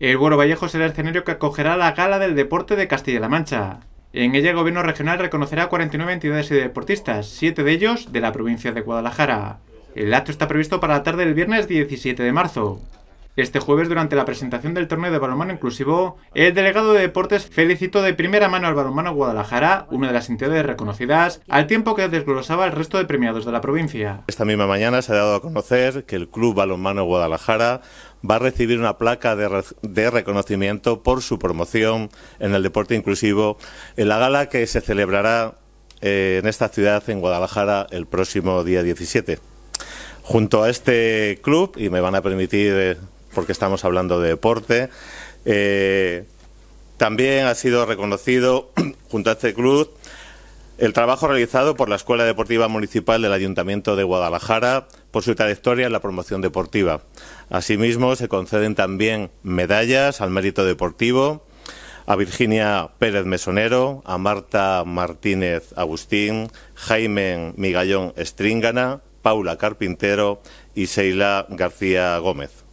El Buero Vallejo será el escenario que acogerá la Gala del Deporte de Castilla-La Mancha. En ella el gobierno regional reconocerá 49 entidades y deportistas, 7 de ellos de la provincia de Guadalajara. El acto está previsto para la tarde del viernes 17 de marzo. Este jueves, durante la presentación del torneo de balonmano inclusivo, el delegado de deportes felicitó de primera mano al balonmano Guadalajara, una de las entidades reconocidas, al tiempo que desglosaba el resto de premiados de la provincia. Esta misma mañana se ha dado a conocer que el Club Balonmano Guadalajara va a recibir una placa de, reconocimiento por su promoción en el deporte inclusivo en la gala que se celebrará eh, en esta ciudad, en Guadalajara, el próximo día 17. Junto a este club, y me van a permitir eh, porque estamos hablando de deporte. Eh, también ha sido reconocido junto a este club el trabajo realizado por la Escuela Deportiva Municipal del Ayuntamiento de Guadalajara por su trayectoria en la promoción deportiva. Asimismo, se conceden también medallas al mérito deportivo a Virginia Pérez Mesonero, a Marta Martínez Agustín, Jaime Migallón Stringana, Paula Carpintero y Seila García Gómez.